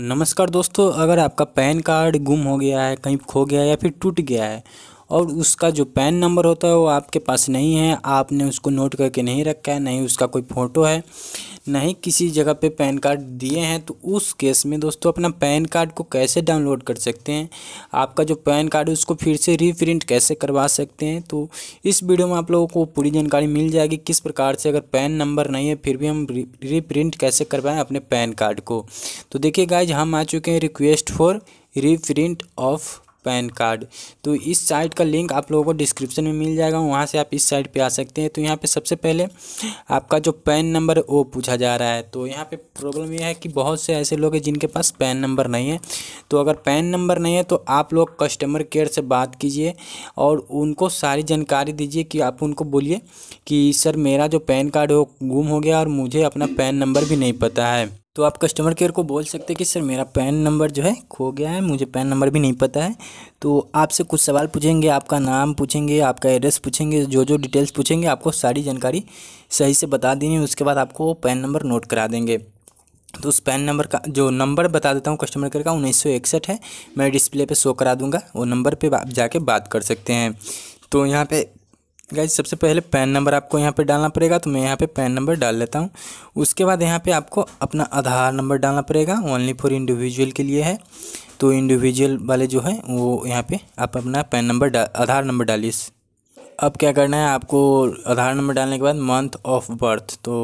नमस्कार दोस्तों अगर आपका पैन कार्ड गुम हो गया है कहीं खो गया है या फिर टूट गया है और उसका जो पैन नंबर होता है वो आपके पास नहीं है आपने उसको नोट करके नहीं रखा है नहीं उसका कोई फ़ोटो है नहीं किसी जगह पे पैन कार्ड दिए हैं तो उस केस में दोस्तों अपना पैन कार्ड को कैसे डाउनलोड कर सकते हैं आपका जो पैन कार्ड है उसको फिर से रीप्रिंट कैसे करवा सकते हैं तो इस वीडियो में आप लोगों को पूरी जानकारी मिल जाएगी किस प्रकार से अगर पैन नंबर नहीं है फिर भी हम रीप्रिंट कैसे करवाएँ अपने पैन कार्ड को तो देखिए गाइज हम आ चुके हैं request for reprint of PAN card तो इस साइट का लिंक आप लोगों को डिस्क्रिप्शन में मिल जाएगा वहाँ से आप इस साइट पे आ सकते हैं तो यहाँ पे सबसे पहले आपका जो पैन नंबर है वो पूछा जा रहा है तो यहाँ पे प्रॉब्लम ये है कि बहुत से ऐसे लोग हैं जिनके पास पैन नंबर नहीं है तो अगर पैन नंबर नहीं है तो आप लोग कस्टमर केयर से बात कीजिए और उनको सारी जानकारी दीजिए कि आप उनको बोलिए कि सर मेरा जो पैन कार्ड हो गुम हो गया और मुझे अपना पैन नंबर भी नहीं पता है तो आप कस्टमर केयर को बोल सकते हैं कि सर मेरा पैन नंबर जो है खो गया है मुझे पैन नंबर भी नहीं पता है तो आपसे कुछ सवाल पूछेंगे आपका नाम पूछेंगे आपका एड्रेस पूछेंगे जो जो डिटेल्स पूछेंगे आपको सारी जानकारी सही से बता देनी उसके बाद आपको पैन नंबर नोट करा देंगे तो उस पैन नंबर का जो नंबर बता देता हूँ कस्टमर केयर का उन्नीस है मैं डिस्प्ले पर शो करा दूँगा वो नंबर पर आप जाके बात कर सकते हैं तो यहाँ पर गाइज सबसे पहले पैन नंबर आपको यहाँ पे डालना पड़ेगा तो मैं यहाँ पे पैन नंबर डाल लेता हूँ उसके बाद यहाँ पे आपको अपना आधार नंबर डालना पड़ेगा ओनली फॉर इंडिविजुअल के लिए है तो इंडिविजुअल वाले जो है वो यहाँ पे आप अपना पैन नंबर आधार नंबर डालिए अब क्या करना है आपको आधार नंबर डालने के बाद मंथ ऑफ बर्थ तो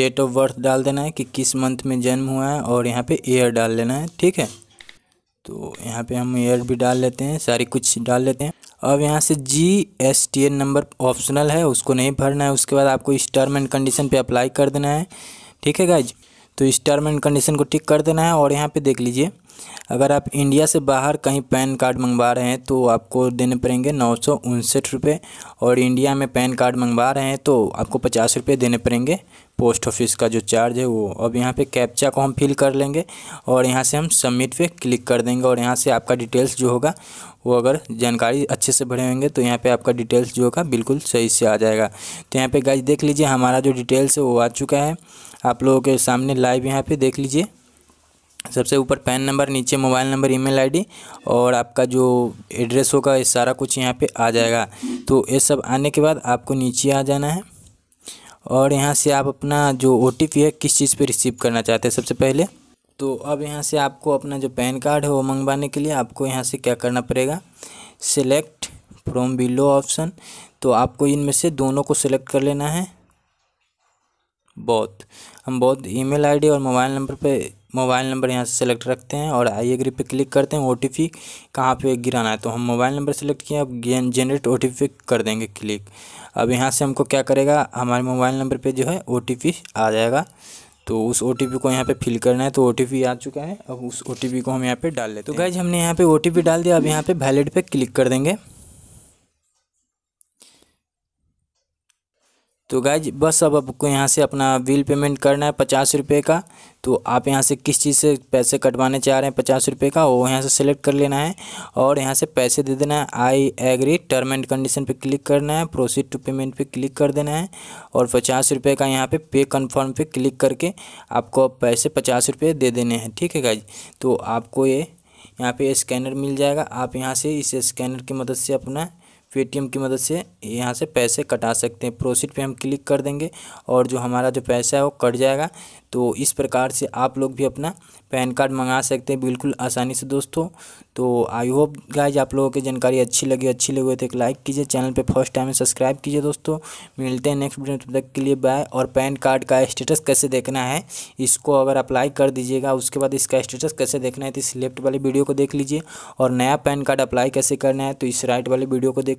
डेट ऑफ बर्थ डाल देना है कि किस मंथ में जन्म हुआ है और यहाँ पर ईयर डाल लेना है ठीक है तो यहाँ पे हम एयर भी डाल लेते हैं सारी कुछ डाल लेते हैं अब यहाँ से G S T N number optional है उसको नहीं भरना है उसके बाद आपको इस टर्म एंड कंडीशन पे अप्लाई कर देना है ठीक है गाइज तो इस टर्म एंड कंडीशन को टिक कर देना है और यहाँ पे देख लीजिए अगर आप इंडिया से बाहर कहीं पैन कार्ड मंगवा रहे हैं तो आपको देने पड़ेंगे नौ सौ उनसठ रुपये और इंडिया में पैन कार्ड मंगवा रहे हैं तो आपको पचास रुपये देने पड़ेंगे पोस्ट ऑफिस का जो चार्ज है वो अब यहाँ पे कैप्चा को हम फिल कर लेंगे और यहाँ से हम सबमिट पे क्लिक कर देंगे और यहाँ से आपका डिटेल्स जो होगा वो अगर जानकारी अच्छे से भरे होंगे तो यहाँ पे आपका डिटेल्स जो होगा बिल्कुल सही से आ जाएगा तो यहाँ पे गाइज देख लीजिए हमारा जो डिटेल्स है वो आ चुका है आप लोगों के सामने लाइव यहाँ पे देख लीजिए सबसे ऊपर पैन नंबर नीचे मोबाइल नंबर ईमेल आईडी और आपका जो एड्रेस होगा ये सारा कुछ यहाँ पे आ जाएगा तो ये सब आने के बाद आपको नीचे आ जाना है और यहाँ से आप अपना जो ओ है किस चीज़ पे रिसीव करना चाहते हैं सबसे पहले तो अब यहाँ से आपको अपना जो पैन कार्ड है वो मंगवाने के लिए आपको यहाँ से क्या करना पड़ेगा सिलेक्ट फ्रॉम बिलो ऑप्शन तो आपको इनमें से दोनों को सिलेक्ट कर लेना है बहुत हम बहुत ईमेल आईडी और मोबाइल नंबर पे मोबाइल नंबर यहाँ से सेलेक्ट रखते हैं और आई एग्री पे क्लिक करते हैं ओ टी पी कहाँ पर गिराना है तो हम मोबाइल नंबर सेलेक्ट किए अब जनरेट ओ टी पी कर देंगे क्लिक अब यहाँ से हमको क्या करेगा हमारे मोबाइल नंबर पर जो है ओ टी पी आ जाएगा तो उस ओ को यहाँ पे फिल करना है तो ओ आ चुका है अब उस ओ को हम यहाँ पर डाल लेते हैं तो गैज तो हमने यहाँ पर ओ डाल दिया अब यहाँ पर वैलिड पर क्लिक कर देंगे तो गाइज बस अब आपको यहाँ से अपना बिल पेमेंट करना है पचास रुपये का तो आप यहाँ से किस चीज़ से पैसे कटवाने चाह रहे हैं पचास रुपये का वो यहाँ से सेलेक्ट कर लेना है और यहाँ से पैसे दे देना है I agree term and condition पे क्लिक करना है प्रोसीड टू पेमेंट पे क्लिक कर देना है और पचास रुपये का यहाँ पे पे कन्फर्म पर क्लिक करके आपको पैसे पचास रुपये दे देने हैं ठीक है गाइज तो आपको ये यहाँ पे स्कैनर मिल जाएगा आप यहाँ से इस स्कैनर की मदद से अपना पेटीएम की मदद से यहाँ से पैसे कटा सकते हैं प्रोसीड पे हम क्लिक कर देंगे और जो हमारा जो पैसा है वो कट जाएगा तो इस प्रकार से आप लोग भी अपना पैन कार्ड मंगा सकते हैं बिल्कुल आसानी से दोस्तों तो आई होप गाइज आप लोगों की जानकारी अच्छी लगी अच्छी लगी हो तो एक लाइक कीजिए चैनल पे फर्स्ट टाइम सब्सक्राइब कीजिए दोस्तों मिलते हैं नेक्स्ट वीडियो तब तक के लिए बाय और पैन कार्ड का स्टेटस कैसे देखना है इसको अगर अप्लाई कर दीजिएगा उसके बाद इसका स्टेटस कैसे देखना है तो इस लेफ्ट वाली वीडियो को देख लीजिए और नया पैन कार्ड अप्लाई कैसे करना है तो इस राइट वाली वीडियो को देख